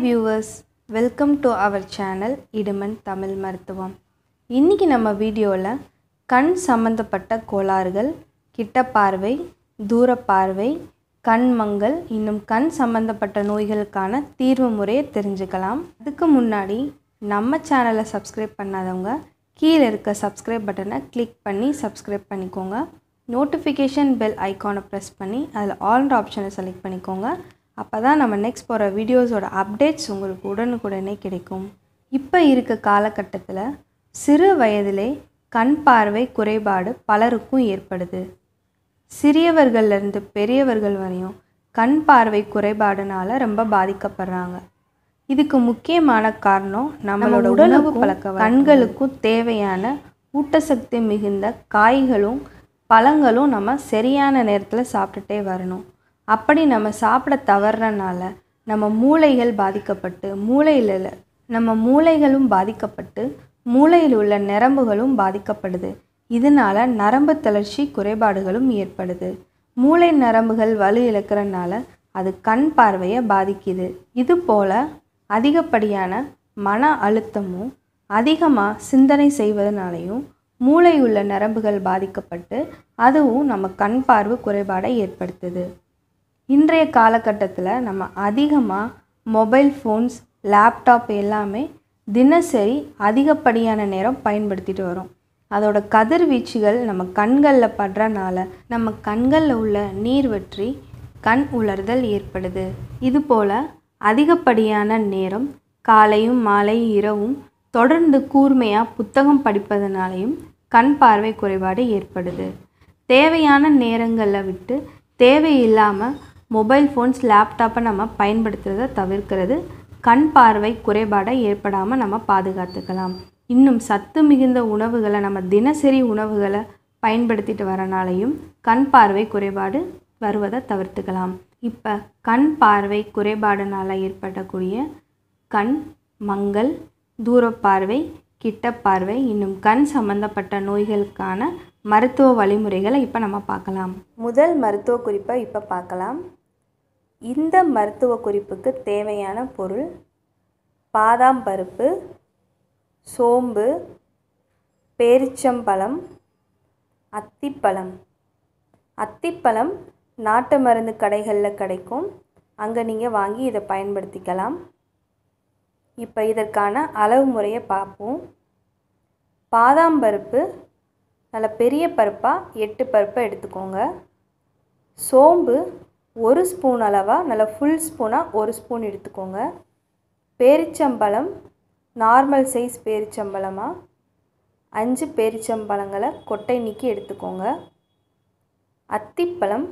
hi viewers welcome to our channel இடுமன் தமிழ் மருத்துவம் இன்றைக்கி நம்ம வீடியோவில் கண் சம்மந்தப்பட்ட கோளாறுகள் கிட்ட பார்வை தூர பார்வை கண் மங்கள் இன்னும் கண் சம்மந்தப்பட்ட நோய்களுக்கான தீர்வு முறையை தெரிஞ்சுக்கலாம் அதுக்கு முன்னாடி நம்ம சேனலை சப்ஸ்கிரைப் பண்ணாதவங்க கீழே இருக்க சப்ஸ்கிரைப் பட்டனை கிளிக் பண்ணி சப்ஸ்கிரைப் பண்ணிக்கோங்க நோட்டிஃபிகேஷன் பெல் ஐக்கானை ப்ரெஸ் பண்ணி அதில் ஆல்ட் ஆப்ஷனை செலக்ட் பண்ணிக்கோங்க அப்போ தான் நம்ம நெக்ஸ்ட் போகிற வீடியோஸோட அப்டேட்ஸ் உங்களுக்கு உடனுக்குடனே கிடைக்கும் இப்போ இருக்க காலகட்டத்தில் சிறு வயதிலே கண் பார்வை குறைபாடு பலருக்கும் ஏற்படுது சிறியவர்கள்லேருந்து பெரியவர்கள் வரையும் கண் பார்வை குறைபாடுனால ரொம்ப பாதிக்கப்படுறாங்க இதுக்கு முக்கியமான காரணம் நம்மளோட உணவு பழக்க கண்களுக்கும் தேவையான ஊட்டசக்தி மிகுந்த காய்களும் பழங்களும் நம்ம சரியான நேரத்தில் சாப்பிட்டுட்டே வரணும் அப்படி நம்ம சாப்பிட தவறுறனால நம்ம மூளைகள் பாதிக்கப்பட்டு மூளையில் நம்ம மூளைகளும் பாதிக்கப்பட்டு மூளையில் உள்ள நரம்புகளும் பாதிக்கப்படுது இதனால் நரம்பு தளர்ச்சி குறைபாடுகளும் ஏற்படுது மூளை நரம்புகள் வலு இழக்கிறனால அது கண் பார்வையை பாதிக்குது இது போல் அதிகப்படியான மன அழுத்தமும் அதிகமாக சிந்தனை செய்வதனாலையும் மூளை உள்ள நரம்புகள் பாதிக்கப்பட்டு அதுவும் நம்ம கண் பார்வை குறைபாடை ஏற்படுத்துது இன்றைய காலகட்டத்தில் நம்ம அதிகமாக மொபைல் ஃபோன்ஸ் லேப்டாப் எல்லாமே தினசரி அதிகப்படியான நேரம் பயன்படுத்திட்டு வரோம் அதோட கதிர்வீச்சுகள் நம்ம கண்களில் படுறனால நம்ம கண்களில் உள்ள நீர் வெற்றி கண் உலர்தல் ஏற்படுது இதுபோல் அதிகப்படியான நேரம் காலையும் மாலை இரவும் தொடர்ந்து கூர்மையாக புத்தகம் படிப்பதனாலையும் கண் பார்வை குறைபாடு ஏற்படுது தேவையான நேரங்களில் விட்டு தேவையில்லாமல் மொபைல் ஃபோன்ஸ் லேப்டாப்பை நம்ம பயன்படுத்துகிறத தவிர்க்கிறது கண் பார்வை குறைபாடை ஏற்படாமல் நம்ம பாதுகாத்துக்கலாம் இன்னும் சத்து மிகுந்த உணவுகளை நம்ம தினசரி உணவுகளை பயன்படுத்திட்டு வரனாலையும் கண் பார்வை குறைபாடு வருவதை தவிர்த்துக்கலாம் இப்போ கண் பார்வை குறைபாடுனால் ஏற்படக்கூடிய கண் மங்கள் தூரப்பார்வை கிட்ட பார்வை இன்னும் கண் சம்பந்தப்பட்ட நோய்களுக்கான மருத்துவ வழிமுறைகளை இப்போ நம்ம பார்க்கலாம் முதல் மருத்துவ குறிப்பை இப்போ பார்க்கலாம் இந்த மருத்துவ குறிப்புக்கு தேவையான பொருள் பாதாம் பருப்பு சோம்பு பேரிச்சம்பழம் அத்திப்பழம் அத்திப்பழம் நாட்டு மருந்து கடைகளில் கிடைக்கும் அங்கே நீங்கள் வாங்கி இதை பயன்படுத்திக்கலாம் இப்போ இதற்கான அளவு முறையை பார்ப்போம் பாதாம் பருப்பு நல்ல பெரிய பருப்பாக எட்டு பருப்பை எடுத்துக்கோங்க சோம்பு ஒரு ஸ்பூன் அளவாக நல்லா ஃபுல் ஸ்பூனாக ஒரு ஸ்பூன் எடுத்துக்கோங்க பேரிச்சம்பழம் நார்மல் சைஸ் பேரிச்சம்பழமாக அஞ்சு பேரிச்சம்பழங்களை கொட்டை நீக்கி எடுத்துக்கோங்க அத்திப்பழம்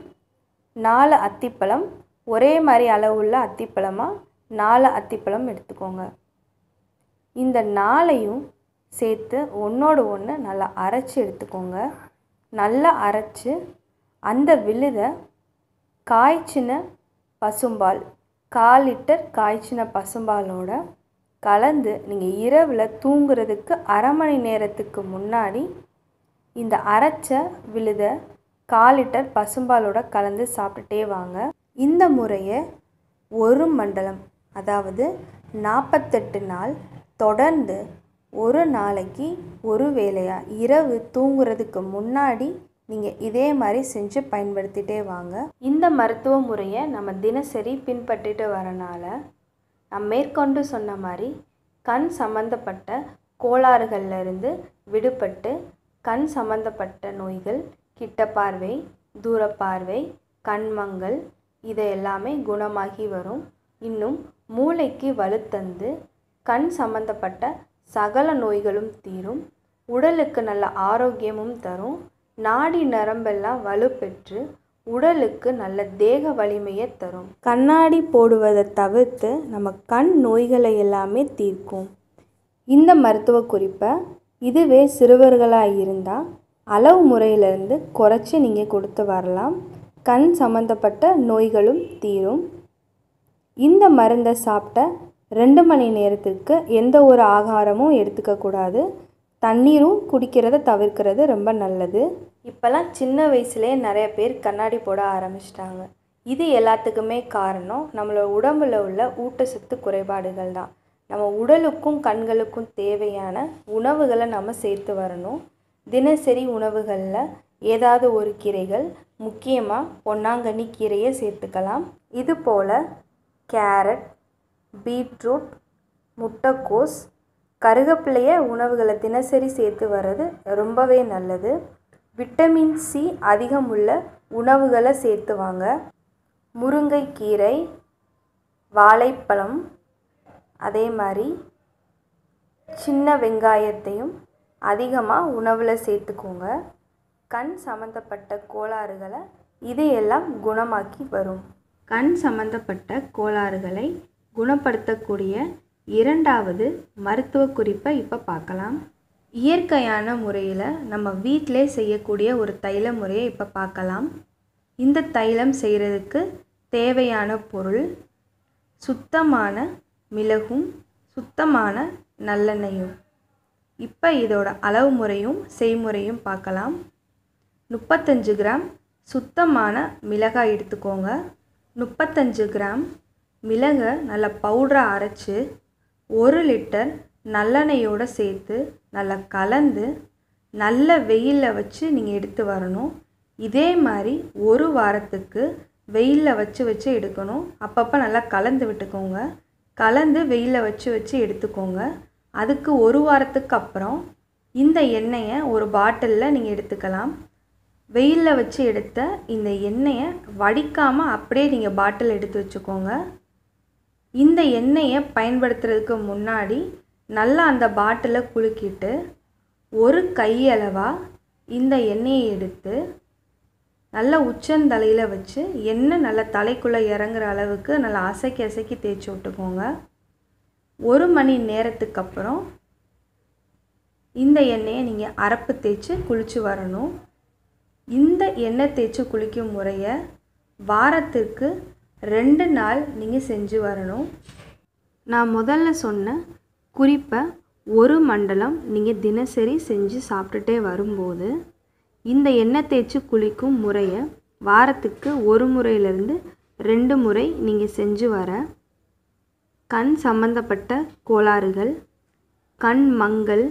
நாலு அத்திப்பழம் ஒரே மாதிரி அளவுள்ள அத்திப்பழமாக நாலு அத்திப்பழம் எடுத்துக்கோங்க இந்த நாளையும் சேர்த்து ஒன்றோடு ஒன்று நல்லா அரைச்சி எடுத்துக்கோங்க நல்லா அரைச்சி அந்த விழுதை காய்ச்சின பசும்பால் கால் லிட்டர் காய்ச்சின பசும்பாலோட கலந்து நீங்கள் இரவில் தூங்குறதுக்கு அரை மணி நேரத்துக்கு முன்னாடி இந்த அரைச்ச விழுத கால் லிட்டர் பசும்பாலோட கலந்து சாப்பிட்டுட்டே வாங்க இந்த முறையை ஒரு மண்டலம் அதாவது நாற்பத்தெட்டு நாள் தொடர்ந்து ஒரு நாளைக்கு ஒரு வேளையாக இரவு தூங்குறதுக்கு முன்னாடி நீங்கள் இதே மாதிரி செஞ்சு பயன்படுத்திகிட்டே வாங்க இந்த மருத்துவ முறையை நம்ம தினசரி பின்பற்றிட்டு வரனால நம் மேற்கொண்டு சொன்ன மாதிரி கண் சம்மந்தப்பட்ட கோளாறுகள்லேருந்து விடுபட்டு கண் சம்மந்தப்பட்ட நோய்கள் கிட்ட பார்வை தூர பார்வை கண்மங்கள் இதை எல்லாமே குணமாகி வரும் இன்னும் மூளைக்கு வலுத்தந்து கண் சம்மந்தப்பட்ட சகல நோய்களும் தீரும் உடலுக்கு நல்ல ஆரோக்கியமும் தரும் நாடி நரம்பெல்லாம் வலுப்பெற்று உடலுக்கு நல்ல தேக வலிமையை தரும் கண்ணாடி போடுவதை தவிர்த்து நம்ம கண் நோய்களை எல்லாமே தீர்க்கும் இந்த மருத்துவ குறிப்பை இதுவே சிறுவர்களாக இருந்தால் அளவு முறையிலிருந்து குறைச்சி நீங்கள் கொடுத்து வரலாம் கண் சம்மந்தப்பட்ட நோய்களும் தீரும் இந்த மருந்தை சாப்பிட்ட ரெண்டு மணி நேரத்திற்கு எந்த ஒரு ஆகாரமும் எடுத்துக்கக்கூடாது தண்ணீரும் குடிக்கிறத தவிர்க்கிறது ரொம்ப நல்லது இப்போல்லாம் சின்ன வயசுலேயே நிறைய பேர் கண்ணாடி போட ஆரம்பிச்சிட்டாங்க இது எல்லாத்துக்குமே காரணம் நம்மளோட உடம்புல உள்ள ஊட்டச்சத்து குறைபாடுகள் தான் நம்ம உடலுக்கும் கண்களுக்கும் தேவையான உணவுகளை நம்ம சேர்த்து வரணும் தினசரி உணவுகளில் ஏதாவது ஒரு கீரைகள் முக்கியமாக பொன்னாங்கண்ணி கீரையை சேர்த்துக்கலாம் இது போல் கேரட் பீட்ரூட் முட்டைக்கோஸ் கருகப்பிள்ளைய உணவுகளை தினசரி சேர்த்து வர்றது ரொம்பவே நல்லது விட்டமின் சி அதிகம் உள்ள உணவுகளை சேர்த்து வாங்க முருங்கைக்கீரை வாழைப்பழம் அதே மாதிரி சின்ன வெங்காயத்தையும் அதிகமாக உணவில் சேர்த்துக்கோங்க கண் சம்மந்தப்பட்ட கோளாறுகளை இதையெல்லாம் குணமாக்கி வரும் கண் சம்மந்தப்பட்ட கோளாறுகளை குணப்படுத்தக்கூடிய இரண்டாவது மருத்துவ குறிப்பை இப்போ பார்க்கலாம் இயற்கையான முறையில் நம்ம வீட்டிலே செய்யக்கூடிய ஒரு தைல முறையை இப்போ பார்க்கலாம் இந்த தைலம் செய்கிறதுக்கு தேவையான பொருள் சுத்தமான மிளகும் சுத்தமான நல்லெண்ணெயும் இப்போ இதோட அளவு முறையும் செய்முறையும் பார்க்கலாம் முப்பத்தஞ்சு கிராம் சுத்தமான மிளகாய் எடுத்துக்கோங்க முப்பத்தஞ்சு கிராம் மிளகை நல்லா பவுடராக அரைச்சி ஒரு லிட்டர் நல்லெண்ணெயோடு சேர்த்து நல்லா கலந்து நல்ல வெயிலில் வச்சு நீங்கள் எடுத்து வரணும் இதே மாதிரி ஒரு வாரத்துக்கு வெயிலில் வச்சு வச்சு எடுக்கணும் அப்பப்போ நல்லா கலந்து விட்டுக்கோங்க கலந்து வெயிலில் வச்சு வச்சு எடுத்துக்கோங்க அதுக்கு ஒரு வாரத்துக்கு அப்புறம் இந்த எண்ணெயை ஒரு பாட்டிலில் நீங்கள் எடுத்துக்கலாம் வெயிலில் வச்சு எடுத்த இந்த எண்ணெயை வடிக்காமல் அப்படியே நீங்கள் பாட்டில் எடுத்து வச்சுக்கோங்க இந்த எண்ணெயை பயன்படுத்துறதுக்கு முன்னாடி நல்லா அந்த பாட்டிலை குலுக்கிட்டு ஒரு கையளவாக இந்த எண்ணெயை எடுத்து நல்லா உச்சந்தலையில் வச்சு எண்ணெய் நல்லா தலைக்குள்ளே இறங்குற அளவுக்கு நல்லா அசைக்கி அசைக்கி தேய்ச்சி விட்டுக்கோங்க ஒரு மணி நேரத்துக்கு அப்புறம் இந்த எண்ணெயை நீங்கள் அரப்பு தேய்ச்சி குளித்து வரணும் இந்த எண்ணெய் தேய்ச்சி குளிக்கும் முறையை வாரத்திற்கு ரெண்டு நாள் நீங்கள் செஞ்சு வரணும் நான் முதல்ல சொன்ன குறிப்பை ஒரு மண்டலம் நீங்கள் தினசரி செஞ்சு சாப்பிட்டுட்டே வரும்போது இந்த எண்ணெய் தேய்ச்சி குளிக்கும் முறையை வாரத்துக்கு ஒரு முறையிலிருந்து ரெண்டு முறை நீங்கள் செஞ்சு வர கண் சம்பந்தப்பட்ட கோளாறுகள் கண் மங்கள்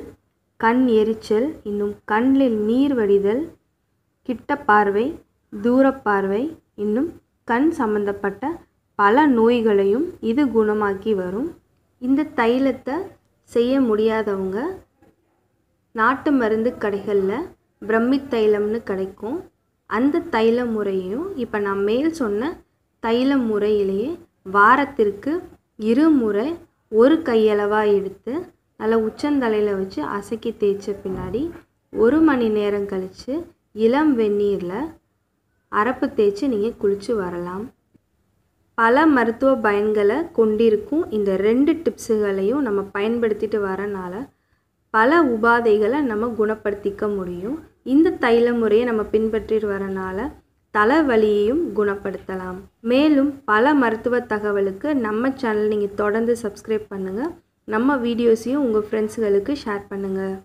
கண் எரிச்சல் இன்னும் கண்ணில் நீர் வடிதல் கிட்ட பார்வை தூரப்பார்வை இன்னும் கண் சம்மந்தப்பட்ட பல நோய்களையும் இது குணமாக்கி வரும் இந்த தைலத்தை செய்ய முடியாதவங்க நாட்டு மருந்து கடைகளில் பிரம்மி தைலம்னு கிடைக்கும் அந்த தைல முறையும் இப்போ நான் மேல் சொன்ன தைல முறையிலேயே வாரத்திற்கு இரு முறை ஒரு கையளவாக எடுத்து நல்லா உச்சந்தலையில் வச்சு அசக்கி தேய்ச்ச பின்னாடி ஒரு மணி நேரம் கழித்து இளம் வெந்நீரில் அரப்பு தேய்ச்சி நீங்கள் குளித்து வரலாம் பல மருத்துவ பயன்களை கொண்டிருக்கும் இந்த ரெண்டு டிப்ஸுகளையும் நம்ம பயன்படுத்திட்டு வரனால பல உபாதைகளை நம்ம குணப்படுத்திக்க முடியும் இந்த தைல முறையை நம்ம பின்பற்றிட்டு வரனால தலைவலியையும் குணப்படுத்தலாம் மேலும் பல மருத்துவ தகவலுக்கு நம்ம சேனல் நீங்கள் தொடர்ந்து சப்ஸ்கிரைப் பண்ணுங்கள் நம்ம வீடியோஸையும் உங்கள் ஃப்ரெண்ட்ஸுகளுக்கு ஷேர் பண்ணுங்கள்